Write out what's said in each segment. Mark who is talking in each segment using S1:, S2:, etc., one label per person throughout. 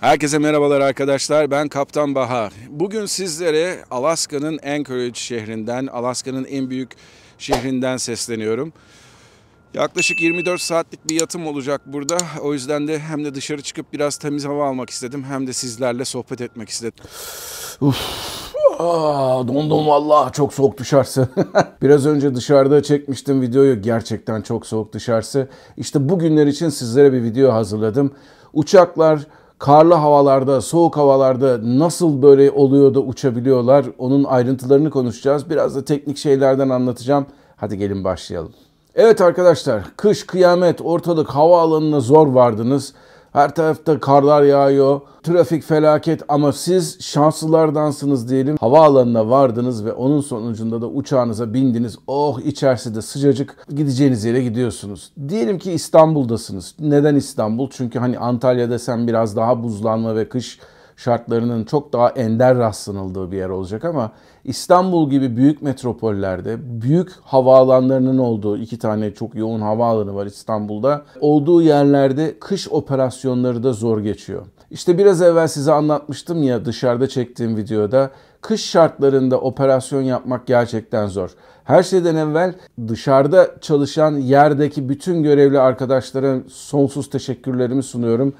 S1: Herkese merhabalar arkadaşlar. Ben Kaptan Bahar. Bugün sizlere Alaska'nın Anchorage şehrinden, Alaska'nın en büyük şehrinden sesleniyorum. Yaklaşık 24 saatlik bir yatım olacak burada. O yüzden de hem de dışarı çıkıp biraz temiz hava almak istedim hem de sizlerle sohbet etmek istedim. Uf. Aa, dondum valla çok soğuk dışarısı. Biraz önce dışarıda çekmiştim videoyu. Gerçekten çok soğuk dışarısı. İşte bugünler için sizlere bir video hazırladım. Uçaklar karlı havalarda, soğuk havalarda nasıl böyle oluyor da uçabiliyorlar? Onun ayrıntılarını konuşacağız. Biraz da teknik şeylerden anlatacağım. Hadi gelin başlayalım. Evet arkadaşlar, kış kıyamet, ortalık havaalanına zor vardınız. Her tarafta karlar yağıyor. Trafik felaket ama siz şanslılardansınız diyelim. Havaalanına vardınız ve onun sonucunda da uçağınıza bindiniz. Oh içerisi de sıcacık gideceğiniz yere gidiyorsunuz. Diyelim ki İstanbul'dasınız. Neden İstanbul? Çünkü hani Antalya desem biraz daha buzlanma ve kış şartlarının çok daha ender rastlanıldığı bir yer olacak ama İstanbul gibi büyük metropollerde büyük havaalanlarının olduğu iki tane çok yoğun havaalanı var İstanbul'da olduğu yerlerde kış operasyonları da zor geçiyor. İşte biraz evvel size anlatmıştım ya dışarıda çektiğim videoda kış şartlarında operasyon yapmak gerçekten zor. Her şeyden evvel dışarıda çalışan yerdeki bütün görevli arkadaşlara sonsuz teşekkürlerimi sunuyorum.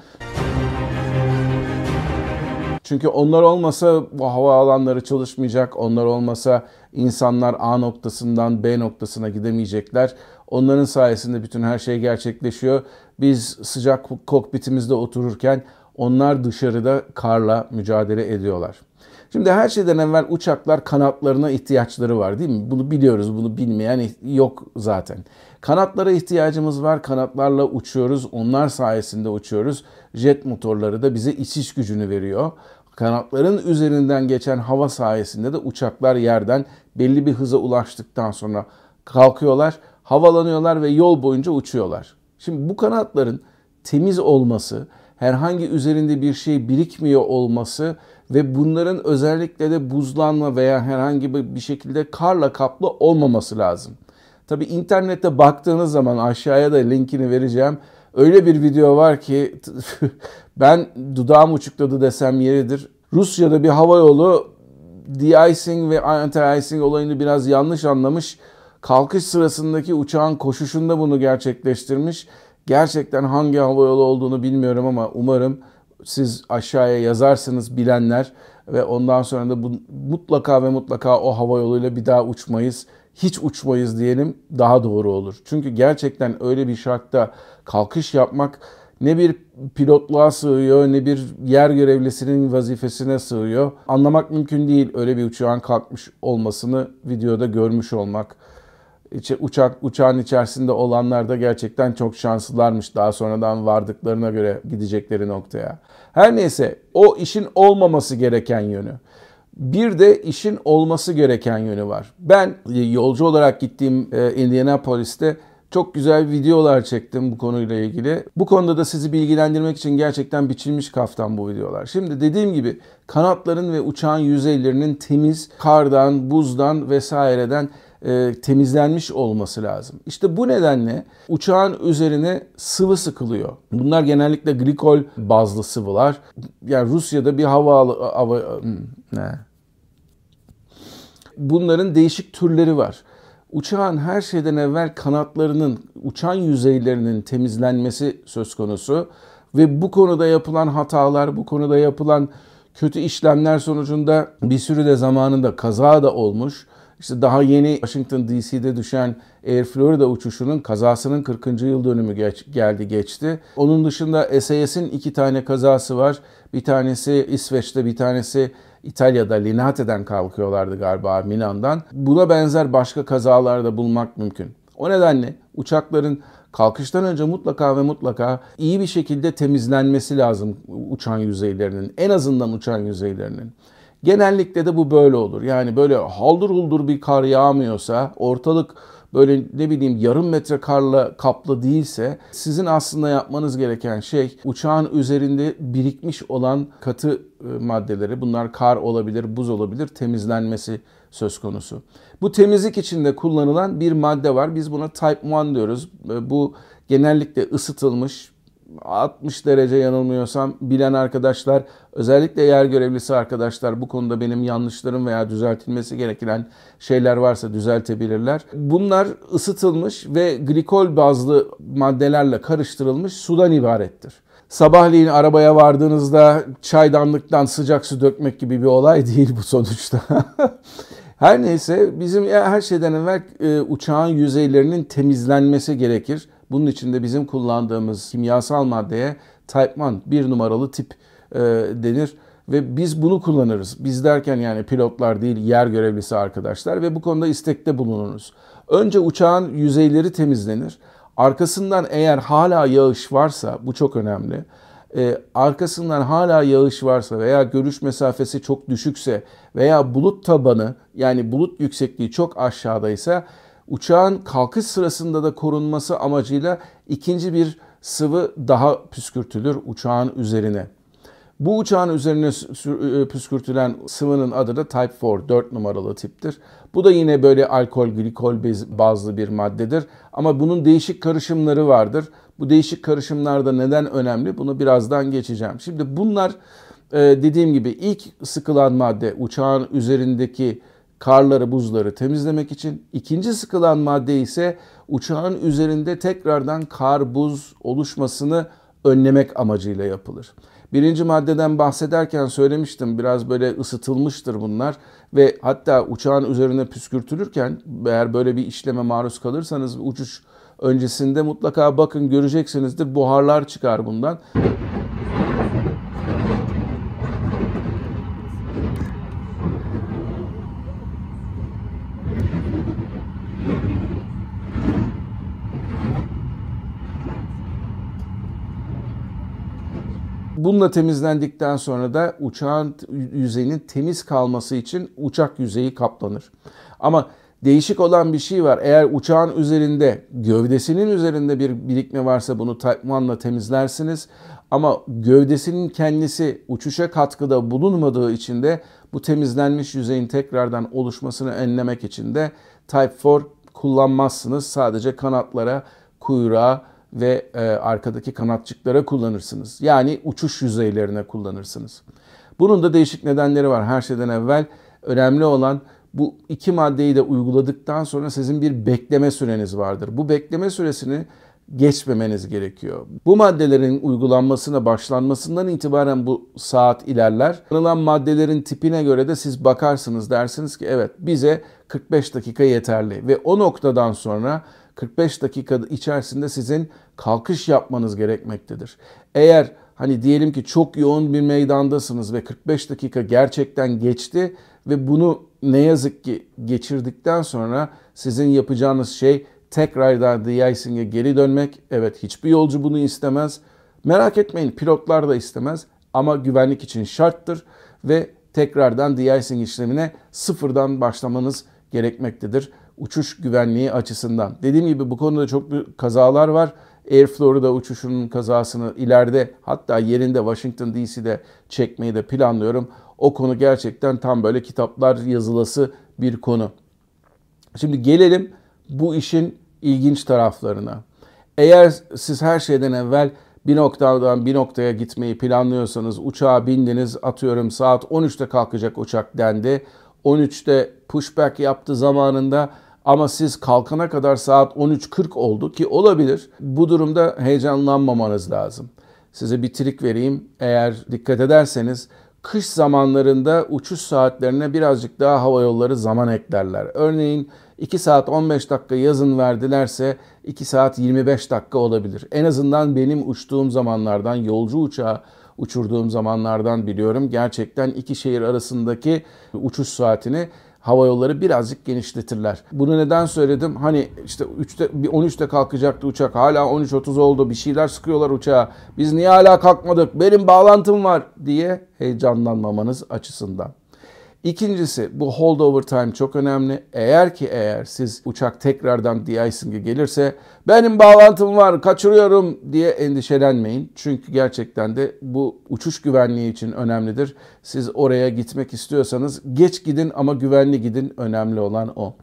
S1: Çünkü onlar olmasa bu hava alanları çalışmayacak. Onlar olmasa insanlar A noktasından B noktasına gidemeyecekler. Onların sayesinde bütün her şey gerçekleşiyor. Biz sıcak kokpitimizde otururken onlar dışarıda karla mücadele ediyorlar. Şimdi her şeyden evvel uçaklar kanatlarına ihtiyaçları var değil mi? Bunu biliyoruz, bunu bilmeyen yok zaten. Kanatlara ihtiyacımız var, kanatlarla uçuyoruz, onlar sayesinde uçuyoruz. Jet motorları da bize içiş gücünü veriyor. Kanatların üzerinden geçen hava sayesinde de uçaklar yerden belli bir hıza ulaştıktan sonra kalkıyorlar, havalanıyorlar ve yol boyunca uçuyorlar. Şimdi bu kanatların temiz olması, herhangi üzerinde bir şey birikmiyor olması ve bunların özellikle de buzlanma veya herhangi bir şekilde karla kaplı olmaması lazım. Tabi internette baktığınız zaman aşağıya da linkini vereceğim. Öyle bir video var ki ben dudağım uçukladı desem yeridir. Rusya'da bir havayolu de-icing ve anti-icing olayını biraz yanlış anlamış. Kalkış sırasındaki uçağın koşuşunda bunu gerçekleştirmiş. Gerçekten hangi hava yolu olduğunu bilmiyorum ama umarım siz aşağıya yazarsınız bilenler ve ondan sonra da bu, mutlaka ve mutlaka o hava yoluyla bir daha uçmayız hiç uçmayız diyelim daha doğru olur. Çünkü gerçekten öyle bir şartta kalkış yapmak ne bir pilotluğa sığıyor ne bir yer görevlisinin vazifesine sığıyor. Anlamak mümkün değil öyle bir uçağın kalkmış olmasını videoda görmüş olmak. İşte uçak uçağın içerisinde olanlar da gerçekten çok şanslılarmış daha sonradan vardıklarına göre gidecekleri noktaya. Her neyse o işin olmaması gereken yönü. Bir de işin olması gereken yönü var. Ben e, yolcu olarak gittiğim e, Indianapolis'te çok güzel videolar çektim bu konuyla ilgili. Bu konuda da sizi bilgilendirmek için gerçekten biçilmiş kaftan bu videolar. Şimdi dediğim gibi kanatların ve uçağın yüzeylerinin temiz kardan, buzdan vesaireden e, temizlenmiş olması lazım. İşte bu nedenle uçağın üzerine sıvı sıkılıyor. Bunlar genellikle glikol bazlı sıvılar. Yani Rusya'da bir hava hava hmm, ne? Bunların değişik türleri var. Uçağın her şeyden evvel kanatlarının, uçan yüzeylerinin temizlenmesi söz konusu ve bu konuda yapılan hatalar, bu konuda yapılan kötü işlemler sonucunda bir sürü de zamanında kaza da olmuş. İşte daha yeni Washington DC'de düşen Air Florida uçuşunun kazasının 40. yıl dönümü geç, geldi geçti. Onun dışında SAS'in iki tane kazası var. Bir tanesi İsveç'te, bir tanesi İtalya'da Linate'den kalkıyorlardı galiba Milan'dan. Buna benzer başka kazalarda bulmak mümkün. O nedenle uçakların kalkıştan önce mutlaka ve mutlaka iyi bir şekilde temizlenmesi lazım uçan yüzeylerinin, en azından uçan yüzeylerinin. Genellikle de bu böyle olur. Yani böyle haldır huldur bir kar yağmıyorsa, ortalık böyle ne bileyim yarım metre karla kaplı değilse sizin aslında yapmanız gereken şey uçağın üzerinde birikmiş olan katı e, maddeleri bunlar kar olabilir, buz olabilir temizlenmesi söz konusu. Bu temizlik içinde kullanılan bir madde var. Biz buna type 1 diyoruz. E, bu genellikle ısıtılmış 60 derece yanılmıyorsam bilen arkadaşlar özellikle yer görevlisi arkadaşlar bu konuda benim yanlışlarım veya düzeltilmesi gereken şeyler varsa düzeltebilirler. Bunlar ısıtılmış ve glikol bazlı maddelerle karıştırılmış sudan ibarettir. Sabahleyin arabaya vardığınızda çaydanlıktan sıcak su dökmek gibi bir olay değil bu sonuçta. her neyse bizim her şeyden evvel e, uçağın yüzeylerinin temizlenmesi gerekir bunun içinde bizim kullandığımız kimyasal maddeye type 1 bir numaralı tip e, denir ve biz bunu kullanırız. Biz derken yani pilotlar değil yer görevlisi arkadaşlar ve bu konuda istekte bulunuruz. Önce uçağın yüzeyleri temizlenir. Arkasından eğer hala yağış varsa bu çok önemli. Ee, arkasından hala yağış varsa veya görüş mesafesi çok düşükse veya bulut tabanı yani bulut yüksekliği çok aşağıdaysa uçağın kalkış sırasında da korunması amacıyla ikinci bir sıvı daha püskürtülür uçağın üzerine. Bu uçağın üzerine e, püskürtülen sıvının adı da Type 4, 4 numaralı tiptir. Bu da yine böyle alkol, glikol bazlı bir maddedir. Ama bunun değişik karışımları vardır. Bu değişik karışımlarda neden önemli bunu birazdan geçeceğim. Şimdi bunlar e, dediğim gibi ilk sıkılan madde uçağın üzerindeki karları, buzları temizlemek için. İkinci sıkılan madde ise uçağın üzerinde tekrardan kar, buz oluşmasını önlemek amacıyla yapılır. Birinci maddeden bahsederken söylemiştim biraz böyle ısıtılmıştır bunlar ve hatta uçağın üzerine püskürtülürken eğer böyle bir işleme maruz kalırsanız uçuş öncesinde mutlaka bakın göreceksinizdir buharlar çıkar bundan. Bununla temizlendikten sonra da uçağın yüzeyinin temiz kalması için uçak yüzeyi kaplanır. Ama değişik olan bir şey var. Eğer uçağın üzerinde, gövdesinin üzerinde bir birikme varsa bunu takmanla temizlersiniz. Ama gövdesinin kendisi uçuşa katkıda bulunmadığı için de bu temizlenmiş yüzeyin tekrardan oluşmasını önlemek için de Type 4 kullanmazsınız. Sadece kanatlara, kuyruğa, ve e, arkadaki kanatçıklara kullanırsınız. Yani uçuş yüzeylerine kullanırsınız. Bunun da değişik nedenleri var. Her şeyden evvel önemli olan bu iki maddeyi de uyguladıktan sonra sizin bir bekleme süreniz vardır. Bu bekleme süresini geçmemeniz gerekiyor. Bu maddelerin uygulanmasına başlanmasından itibaren bu saat ilerler. kullanılan maddelerin tipine göre de siz bakarsınız dersiniz ki evet bize 45 dakika yeterli ve o noktadan sonra 45 dakika içerisinde sizin kalkış yapmanız gerekmektedir. Eğer hani diyelim ki çok yoğun bir meydandasınız ve 45 dakika gerçekten geçti ve bunu ne yazık ki geçirdikten sonra sizin yapacağınız şey tekrardan de geri dönmek. Evet hiçbir yolcu bunu istemez. Merak etmeyin pilotlar da istemez ama güvenlik için şarttır ve tekrardan de-icing işlemine sıfırdan başlamanız gerekmektedir uçuş güvenliği açısından. Dediğim gibi bu konuda çok büyük kazalar var. Air Florida uçuşunun kazasını ileride hatta yerinde Washington DC'de çekmeyi de planlıyorum. O konu gerçekten tam böyle kitaplar yazılası bir konu. Şimdi gelelim bu işin ilginç taraflarına. Eğer siz her şeyden evvel bir noktadan bir noktaya gitmeyi planlıyorsanız uçağa bindiniz atıyorum saat 13'te kalkacak uçak dendi. 13'te pushback yaptı zamanında ama siz kalkana kadar saat 13.40 oldu ki olabilir. Bu durumda heyecanlanmamanız lazım. Size bir trik vereyim. Eğer dikkat ederseniz kış zamanlarında uçuş saatlerine birazcık daha hava yolları zaman eklerler. Örneğin 2 saat 15 dakika yazın verdilerse 2 saat 25 dakika olabilir. En azından benim uçtuğum zamanlardan yolcu uçağı uçurduğum zamanlardan biliyorum. Gerçekten iki şehir arasındaki uçuş saatini hava yolları birazcık genişletirler. Bunu neden söyledim? Hani işte 3'te 13'te kalkacaktı uçak. Hala 13.30 oldu. Bir şeyler sıkıyorlar uçağa. Biz niye hala kalkmadık? Benim bağlantım var diye heyecanlanmamanız açısından. İkincisi bu holdover time çok önemli. Eğer ki eğer siz uçak tekrardan de-icing'e gelirse benim bağlantım var kaçırıyorum diye endişelenmeyin. Çünkü gerçekten de bu uçuş güvenliği için önemlidir. Siz oraya gitmek istiyorsanız geç gidin ama güvenli gidin önemli olan o.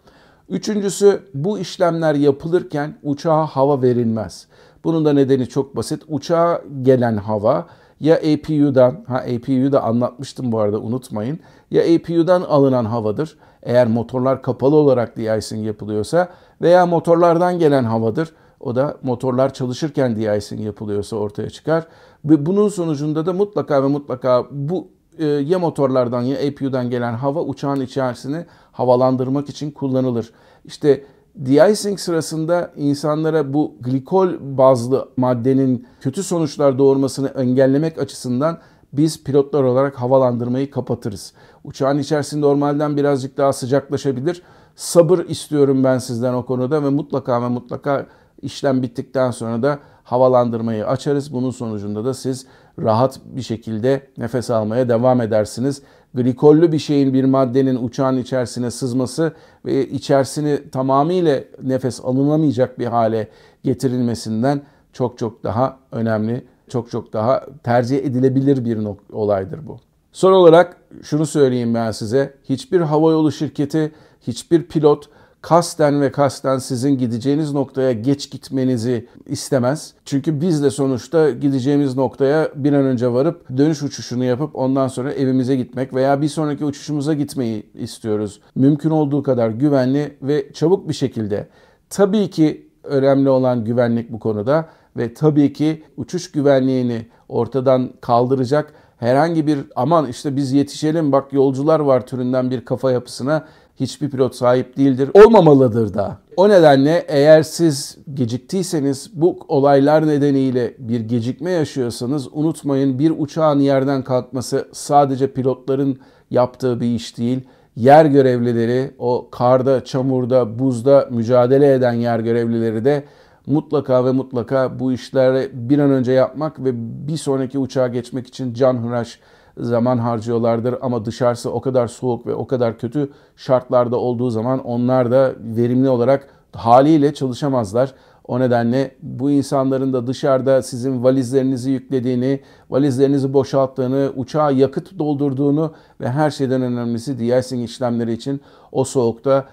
S1: Üçüncüsü bu işlemler yapılırken uçağa hava verilmez. Bunun da nedeni çok basit. Uçağa gelen hava ya APU'dan, ha APU'yu da anlatmıştım bu arada unutmayın ya APU'dan alınan havadır. Eğer motorlar kapalı olarak de-icing yapılıyorsa veya motorlardan gelen havadır. O da motorlar çalışırken de-icing yapılıyorsa ortaya çıkar. Ve bunun sonucunda da mutlaka ve mutlaka bu e, ya motorlardan ya APU'dan gelen hava uçağın içerisini havalandırmak için kullanılır. İşte de-icing sırasında insanlara bu glikol bazlı maddenin kötü sonuçlar doğurmasını engellemek açısından biz pilotlar olarak havalandırmayı kapatırız. Uçağın içerisinde normalden birazcık daha sıcaklaşabilir. Sabır istiyorum ben sizden o konuda ve mutlaka ve mutlaka işlem bittikten sonra da havalandırmayı açarız. Bunun sonucunda da siz rahat bir şekilde nefes almaya devam edersiniz. Glikollü bir şeyin bir maddenin uçağın içerisine sızması ve içerisini tamamıyla nefes alınamayacak bir hale getirilmesinden çok çok daha önemli çok çok daha tercih edilebilir bir olaydır bu. Son olarak şunu söyleyeyim ben size. Hiçbir havayolu şirketi, hiçbir pilot kasten ve kasten sizin gideceğiniz noktaya geç gitmenizi istemez. Çünkü biz de sonuçta gideceğimiz noktaya bir an önce varıp dönüş uçuşunu yapıp ondan sonra evimize gitmek veya bir sonraki uçuşumuza gitmeyi istiyoruz. Mümkün olduğu kadar güvenli ve çabuk bir şekilde. Tabii ki önemli olan güvenlik bu konuda ve tabii ki uçuş güvenliğini ortadan kaldıracak herhangi bir aman işte biz yetişelim bak yolcular var türünden bir kafa yapısına hiçbir pilot sahip değildir. Olmamalıdır da. O nedenle eğer siz geciktiyseniz bu olaylar nedeniyle bir gecikme yaşıyorsanız unutmayın bir uçağın yerden kalkması sadece pilotların yaptığı bir iş değil. Yer görevlileri o karda, çamurda, buzda mücadele eden yer görevlileri de mutlaka ve mutlaka bu işleri bir an önce yapmak ve bir sonraki uçağa geçmek için canhıraş zaman harcıyorlardır ama dışarısı o kadar soğuk ve o kadar kötü şartlarda olduğu zaman onlar da verimli olarak haliyle çalışamazlar. O nedenle bu insanların da dışarıda sizin valizlerinizi yüklediğini, valizlerinizi boşalttığını, uçağa yakıt doldurduğunu ve her şeyden önemlisi de işlemleri için o soğukta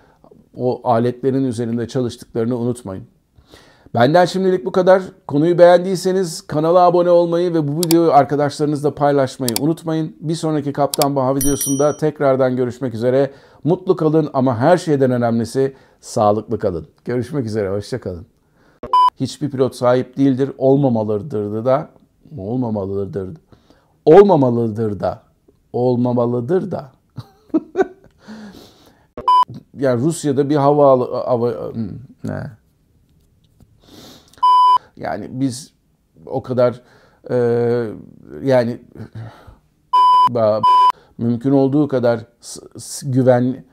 S1: o aletlerin üzerinde çalıştıklarını unutmayın. Benden şimdilik bu kadar. Konuyu beğendiyseniz kanala abone olmayı ve bu videoyu arkadaşlarınızla paylaşmayı unutmayın. Bir sonraki Kaptan Baha videosunda tekrardan görüşmek üzere. Mutlu kalın ama her şeyden önemlisi sağlıklı kalın. Görüşmek üzere, hoşçakalın. Hiçbir pilot sahip değildir, olmamalıdır da, olmamalıdır, olmamalıdır da, olmamalıdır da. yani Rusya'da bir hava, hava hmm, ne? Yani biz o kadar e, yani mümkün olduğu kadar güven